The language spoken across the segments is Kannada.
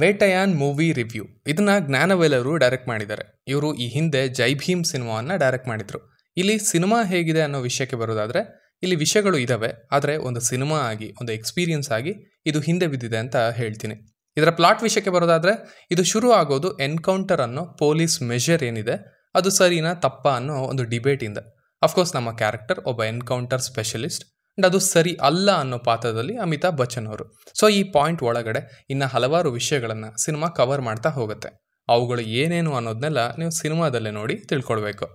ವೇಟಯಾನ್ ಮೂವಿ ರಿವ್ಯೂ ಇದನ್ನ ಜ್ಞಾನವೇಲರು ಡೈರೆಕ್ಟ್ ಮಾಡಿದ್ದಾರೆ ಇವರು ಈ ಹಿಂದೆ ಜೈ ಭೀಮ್ ಸಿನಿಮಾವನ್ನು ಡೈರೆಕ್ಟ್ ಮಾಡಿದರು ಇಲ್ಲಿ ಸಿನಿಮಾ ಹೇಗಿದೆ ಅನ್ನೋ ವಿಷಯಕ್ಕೆ ಬರೋದಾದರೆ ಇಲ್ಲಿ ವಿಷಯಗಳು ಇದ್ದಾವೆ ಆದರೆ ಒಂದು ಸಿನಿಮಾ ಆಗಿ ಒಂದು ಎಕ್ಸ್ಪೀರಿಯನ್ಸ್ ಆಗಿ ಇದು ಹಿಂದೆ ಬಿದ್ದಿದೆ ಅಂತ ಹೇಳ್ತೀನಿ ಇದರ ಪ್ಲಾಟ್ ವಿಷಯಕ್ಕೆ ಬರೋದಾದರೆ ಇದು ಶುರು ಆಗೋದು ಎನ್ಕೌಂಟರ್ ಅನ್ನೋ ಪೊಲೀಸ್ ಮೆಷರ್ ಏನಿದೆ ಅದು ಸರಿನಾ ತಪ್ಪ ಅನ್ನೋ ಒಂದು ಡಿಬೇಟಿಂದ ಅಫ್ಕೋರ್ಸ್ ನಮ್ಮ ಕ್ಯಾರೆಕ್ಟರ್ ಒಬ್ಬ ಎನ್ಕೌಂಟರ್ ಸ್ಪೆಷಲಿಸ್ಟ್ ಅಂಡ್ ಅದು ಸರಿ ಅಲ್ಲ ಅನ್ನೋ ಪಾತ್ರದಲ್ಲಿ ಅಮಿತಾಬ್ ಬಚ್ಚನ್ ಅವರು ಸೊ ಈ ಪಾಯಿಂಟ್ ಒಳಗಡೆ ಇನ್ನು ಹಲವಾರು ವಿಷಯಗಳನ್ನು ಸಿನಿಮಾ ಕವರ್ ಮಾಡ್ತಾ ಹೋಗುತ್ತೆ ಅವುಗಳು ಏನೇನು ಅನ್ನೋದನ್ನೆಲ್ಲ ನೀವು ಸಿನಿಮಾದಲ್ಲೇ ನೋಡಿ ತಿಳ್ಕೊಳ್ಬೇಕು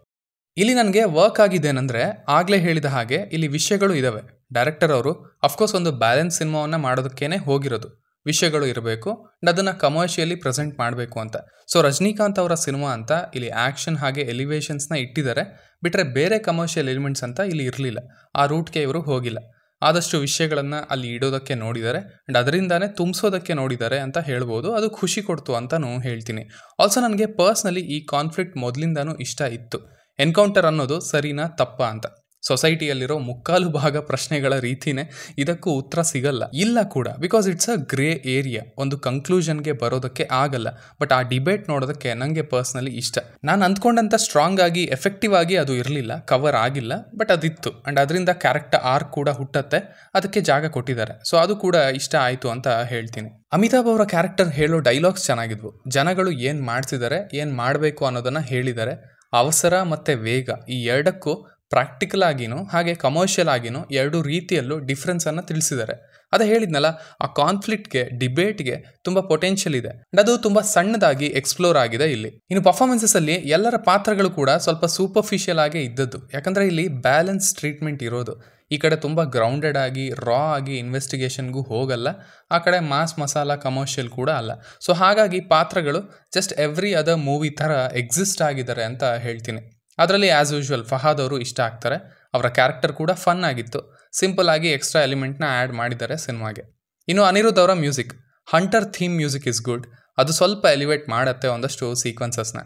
ಇಲ್ಲಿ ನನಗೆ ವರ್ಕ್ ಆಗಿದೆ ಏನಂದರೆ ಆಗಲೇ ಹೇಳಿದ ಹಾಗೆ ಇಲ್ಲಿ ವಿಷಯಗಳು ಇದ್ದಾವೆ ಡೈರೆಕ್ಟರ್ ಅವರು ಅಫ್ಕೋರ್ಸ್ ಒಂದು ಬ್ಯಾಲೆನ್ಸ್ ಸಿನಿಮಾವನ್ನು ಮಾಡೋದಕ್ಕೇನೆ ಹೋಗಿರೋದು ವಿಷಯಗಳು ಇರಬೇಕು ಅಂಡ್ ಅದನ್ನು ಕಮರ್ಷಿಯಲಿ ಪ್ರೆಸೆಂಟ್ ಮಾಡಬೇಕು ಅಂತ ಸೊ ರಜನಿಕಾಂತ್ ಅವರ ಸಿನಿಮಾ ಅಂತ ಇಲ್ಲಿ ಆ್ಯಕ್ಷನ್ ಹಾಗೆ ಎಲಿವೇಷನ್ಸ್ನ ಇಟ್ಟಿದ್ದಾರೆ ಬಿಟ್ಟರೆ ಬೇರೆ ಕಮರ್ಷಿಯಲ್ ಎಲಿಮೆಂಟ್ಸ್ ಅಂತ ಇಲ್ಲಿ ಇರಲಿಲ್ಲ ಆ ರೂಟ್ಗೆ ಇವರು ಹೋಗಿಲ್ಲ ಆದಷ್ಟು ವಿಷಯಗಳನ್ನು ಅಲ್ಲಿ ಇಡೋದಕ್ಕೆ ನೋಡಿದ್ದಾರೆ ಆ್ಯಂಡ್ ಅದರಿಂದಾನೆ ತುಂಬಿಸೋದಕ್ಕೆ ನೋಡಿದ್ದಾರೆ ಅಂತ ಹೇಳ್ಬೋದು ಅದು ಖುಷಿ ಕೊಡ್ತು ನಾನು ಹೇಳ್ತೀನಿ ಆಲ್ಸೋ ನನಗೆ ಪರ್ಸ್ನಲಿ ಈ ಕಾನ್ಫ್ಲಿಕ್ಟ್ ಮೊದಲಿಂದನೂ ಇಷ್ಟ ಇತ್ತು ಎನ್ಕೌಂಟರ್ ಅನ್ನೋದು ಸರಿನಾ ತಪ್ಪ ಅಂತ ಸೊಸೈಟಿಯಲ್ಲಿರೋ ಮುಕ್ಕಾಲು ಭಾಗ ಪ್ರಶ್ನೆಗಳ ರೀತಿನೇ ಇದಕ್ಕೂ ಉತ್ತರ ಸಿಗಲ್ಲ ಇಲ್ಲ ಕೂಡ because it's a grey area ಒಂದು ಕನ್ಕ್ಲೂಷನ್ಗೆ ಬರೋದಕ್ಕೆ ಆಗಲ್ಲ ಬಟ್ ಆ ಡಿಬೇಟ್ ನೋಡೋದಕ್ಕೆ ನನಗೆ ಪರ್ಸ್ನಲಿ ಇಷ್ಟ ನಾನು ಅಂದ್ಕೊಂಡಂಥ ಸ್ಟ್ರಾಂಗ್ ಆಗಿ ಎಫೆಕ್ಟಿವ್ ಆಗಿ ಅದು ಇರಲಿಲ್ಲ ಕವರ್ ಆಗಿಲ್ಲ ಬಟ್ ಅದಿತ್ತು ಆ್ಯಂಡ್ ಅದರಿಂದ ಕ್ಯಾರೆಕ್ಟರ್ ಆರ್ ಕೂಡ ಹುಟ್ಟತ್ತೆ ಅದಕ್ಕೆ ಜಾಗ ಕೊಟ್ಟಿದ್ದಾರೆ ಸೊ ಅದು ಕೂಡ ಇಷ್ಟ ಆಯಿತು ಅಂತ ಹೇಳ್ತೀನಿ ಅಮಿತಾಬ್ ಅವರ ಕ್ಯಾರೆಕ್ಟರ್ ಹೇಳೋ ಡೈಲಾಗ್ಸ್ ಚೆನ್ನಾಗಿದ್ವು ಜನಗಳು ಏನು ಮಾಡ್ತಿದ್ದಾರೆ ಏನು ಮಾಡಬೇಕು ಅನ್ನೋದನ್ನು ಹೇಳಿದ್ದಾರೆ ಅವಸರ ಮತ್ತು ವೇಗ ಈ ಎರಡಕ್ಕೂ ಪ್ರಾಕ್ಟಿಕಲ್ ಆಗಿನೂ ಹಾಗೆ ಕಮರ್ಷಿಯಲ್ ಆಗಿನೂ ಎರಡು ರೀತಿಯಲ್ಲೂ ಡಿಫ್ರೆನ್ಸನ್ನು ತಿಳಿಸಿದ್ದಾರೆ ಅದೇ ಹೇಳಿದ್ನಲ್ಲ ಆ ಕಾನ್ಫ್ಲಿಕ್ಟ್ಗೆ ಡಿಬೇಟ್ಗೆ ತುಂಬ ಪೊಟೆನ್ಷಿಯಲ್ ಇದೆ ಅಂಡ್ ಅದು ತುಂಬ ಸಣ್ಣದಾಗಿ ಎಕ್ಸ್ಪ್ಲೋರ್ ಆಗಿದೆ ಇಲ್ಲಿ ಇನ್ನು ಪರ್ಫಾರ್ಮೆನ್ಸಸ್ ಅಲ್ಲಿ ಎಲ್ಲರ ಪಾತ್ರಗಳು ಕೂಡ ಸ್ವಲ್ಪ ಸೂಪರ್ಫಿಷಿಯಲ್ ಆಗೇ ಇದ್ದದ್ದು ಯಾಕಂದ್ರೆ ಇಲ್ಲಿ ಬ್ಯಾಲೆನ್ಸ್ ಟ್ರೀಟ್ಮೆಂಟ್ ಇರೋದು ಈ ಕಡೆ ತುಂಬ ಗ್ರೌಂಡೆಡ್ ಆಗಿ ರಾ ಆಗಿ ಇನ್ವೆಸ್ಟಿಗೇಷನ್ಗೂ ಹೋಗಲ್ಲ ಆ ಕಡೆ ಮಾಸ್ ಮಸಾಲ ಕಮರ್ಷಿಯಲ್ ಕೂಡ ಅಲ್ಲ ಸೊ ಹಾಗಾಗಿ ಪಾತ್ರಗಳು ಜಸ್ಟ್ ಎವ್ರಿ ಅದರ್ ಮೂವಿ ಥರ ಎಕ್ಸಿಸ್ಟ್ ಆಗಿದ್ದಾರೆ ಅಂತ ಹೇಳ್ತೀನಿ ಅದರಲ್ಲಿ ಆ್ಯಸ್ ಯೂಶ್ವಲ್ ಫಹಾದ್ ಅವರು ಇಷ್ಟ ಆಗ್ತಾರೆ ಅವರ ಕ್ಯಾರೆಕ್ಟರ್ ಕೂಡ ಫನ್ ಆಗಿತ್ತು ಸಿಂಪಲ್ ಆಗಿ ಎಕ್ಸ್ಟ್ರಾ ಎಲಿಮೆಂಟ್ನ ಆ್ಯಡ್ ಮಾಡಿದ್ದಾರೆ ಸಿನಿಮಾಗೆ ಇನ್ನು ಅನಿರುದ್ಧ ಅವರ music hunter theme music is good ಅದು ಸ್ವಲ್ಪ ಎಲಿವೇಟ್ ಮಾಡುತ್ತೆ ಒಂದಷ್ಟು ಸೀಕ್ವೆನ್ಸಸ್ನ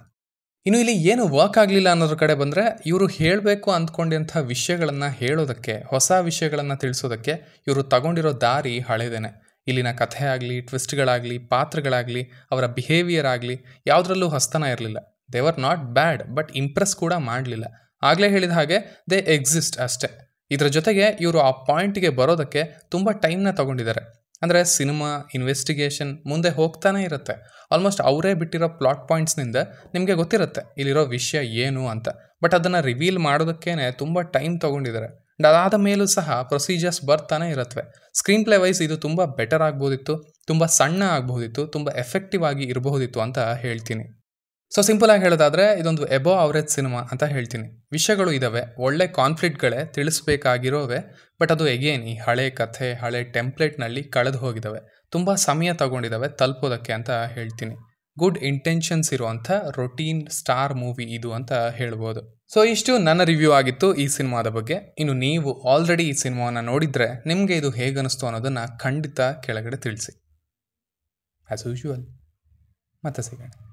ಇನ್ನು ಇಲ್ಲಿ ಏನು ವರ್ಕ್ ಆಗಲಿಲ್ಲ ಅನ್ನೋದ್ರ ಕಡೆ ಬಂದರೆ ಇವರು ಹೇಳಬೇಕು ಅಂದ್ಕೊಂಡಂಥ ವಿಷಯಗಳನ್ನು ಹೇಳೋದಕ್ಕೆ ಹೊಸ ವಿಷಯಗಳನ್ನು ತಿಳಿಸೋದಕ್ಕೆ ಇವರು ತಗೊಂಡಿರೋ ದಾರಿ ಹಳೇದೇನೆ ಇಲ್ಲಿನ ಕಥೆ ಆಗಲಿ ಟ್ವಿಸ್ಟ್ಗಳಾಗಲಿ ಪಾತ್ರಗಳಾಗಲಿ ಅವರ ಬಿಹೇವಿಯರ್ ಆಗಲಿ ಯಾವುದರಲ್ಲೂ ಹಸ್ತನ ಇರಲಿಲ್ಲ ದೇವರ್ ನಾಟ್ ಬ್ಯಾಡ್ ಬಟ್ ಇಂಪ್ರೆಸ್ ಕೂಡ ಮಾಡಲಿಲ್ಲ ಆಗಲೇ ಹೇಳಿದ ಹಾಗೆ ದೇ ಎಕ್ಸಿಸ್ಟ್ ಅಷ್ಟೇ ಇದರ ಜೊತೆಗೆ ಇವರು ಆ ಪಾಯಿಂಟ್ಗೆ ಬರೋದಕ್ಕೆ ತುಂಬ ಟೈಮ್ನ ತಗೊಂಡಿದ್ದಾರೆ ಅಂದರೆ ಸಿನಿಮಾ ಇನ್ವೆಸ್ಟಿಗೇಷನ್ ಮುಂದೆ ಹೋಗ್ತಾನೆ ಇರುತ್ತೆ ಆಲ್ಮೋಸ್ಟ್ ಅವರೇ ಬಿಟ್ಟಿರೋ ಪ್ಲಾಟ್ ಪಾಯಿಂಟ್ಸ್ನಿಂದ ನಿಮಗೆ ಗೊತ್ತಿರುತ್ತೆ ಇಲ್ಲಿರೋ ವಿಷಯ ಏನು ಅಂತ ಬಟ್ ಅದನ್ನು ರಿವೀಲ್ ಮಾಡೋದಕ್ಕೇ ತುಂಬ ಟೈಮ್ ತೊಗೊಂಡಿದ್ದಾರೆ ಅಂಡ್ ಅದಾದ ಮೇಲೂ ಸಹ ಪ್ರೊಸೀಜರ್ಸ್ ಬರ್ತಾನೆ ಇರುತ್ತವೆ ಸ್ಕ್ರೀನ್ ಪ್ಲೇ ವೈಸ್ ಇದು ತುಂಬ ಬೆಟರ್ ಆಗ್ಬೋದಿತ್ತು ತುಂಬ ಸಣ್ಣ ಆಗ್ಬೋದಿತ್ತು ತುಂಬ ಎಫೆಕ್ಟಿವ್ ಆಗಿ ಇರಬಹುದಿತ್ತು ಅಂತ ಹೇಳ್ತೀನಿ ಸೊ ಸಿಂಪಲ್ ಆಗಿ ಹೇಳೋದಾದ್ರೆ ಇದೊಂದು ಎಬೋ ಅವರೇಜ್ ಸಿನಿಮಾ ಅಂತ ಹೇಳ್ತೀನಿ ವಿಷಯಗಳು ಇದಾವೆ ಒಳ್ಳೆ ಕಾನ್ಫ್ಲಿಕ್ಟ್ಗಳೇ ತಿಳಿಸ್ಬೇಕಾಗಿರೋವೆ ಬಟ್ ಅದು ಎಗೇನ್ ಈ ಹಳೆ ಕಥೆ ಹಳೆ ಟೆಂಪ್ಲೇಟ್ನಲ್ಲಿ ಕಳೆದು ಹೋಗಿದ್ದಾವೆ ತುಂಬ ಸಮಯ ತಗೊಂಡಿದ್ದಾವೆ ತಲುಪೋದಕ್ಕೆ ಅಂತ ಹೇಳ್ತೀನಿ ಗುಡ್ ಇಂಟೆನ್ಷನ್ಸ್ ಇರುವಂಥ ರೊಟೀನ್ ಸ್ಟಾರ್ ಮೂವಿ ಇದು ಅಂತ ಹೇಳ್ಬೋದು ಸೊ ಇಷ್ಟು ನನ್ನ ರಿವ್ಯೂ ಆಗಿತ್ತು ಈ ಸಿನಿಮಾದ ಬಗ್ಗೆ ಇನ್ನು ನೀವು ಆಲ್ರೆಡಿ ಈ ಸಿನಿಮಾವನ್ನು ನೋಡಿದರೆ ನಿಮಗೆ ಇದು ಹೇಗನ್ನಿಸ್ತು ಅನ್ನೋದನ್ನ ಅನ್ನೋದನ್ನು ಖಂಡಿತ ಕೆಳಗಡೆ ತಿಳಿಸಿ ಆ್ಯಸ್ ಯೂಶುವಲ್ ಮತ್ತೆ ಸಿಗೋಣ